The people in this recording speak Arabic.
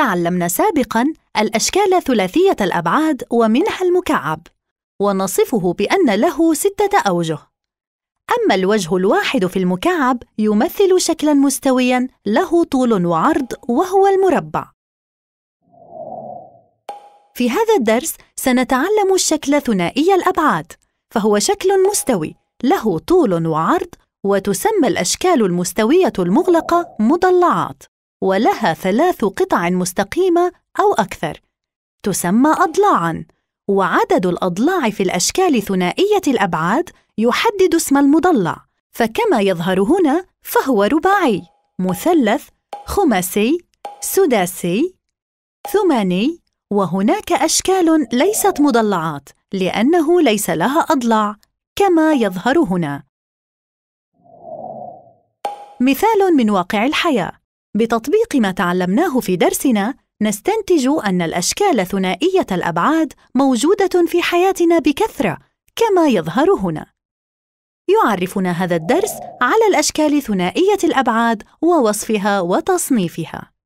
تعلمنا سابقاً الأشكال ثلاثية الأبعاد ومنها المكعب، ونصفه بأن له ستة أوجه. أما الوجه الواحد في المكعب يمثل شكلاً مستوياً له طول وعرض وهو المربع. في هذا الدرس سنتعلم الشكل ثنائي الأبعاد، فهو شكل مستوي له طول وعرض وتسمى الأشكال المستوية المغلقة مضلعات. ولها ثلاث قطع مستقيمة أو أكثر تسمى أضلاعاً وعدد الأضلاع في الأشكال ثنائية الأبعاد يحدد اسم المضلع فكما يظهر هنا فهو رباعي مثلث خماسي سداسي ثماني وهناك أشكال ليست مضلعات لأنه ليس لها أضلاع كما يظهر هنا مثال من واقع الحياة بتطبيق ما تعلمناه في درسنا نستنتج ان الاشكال ثنائيه الابعاد موجوده في حياتنا بكثره كما يظهر هنا يعرفنا هذا الدرس على الاشكال ثنائيه الابعاد ووصفها وتصنيفها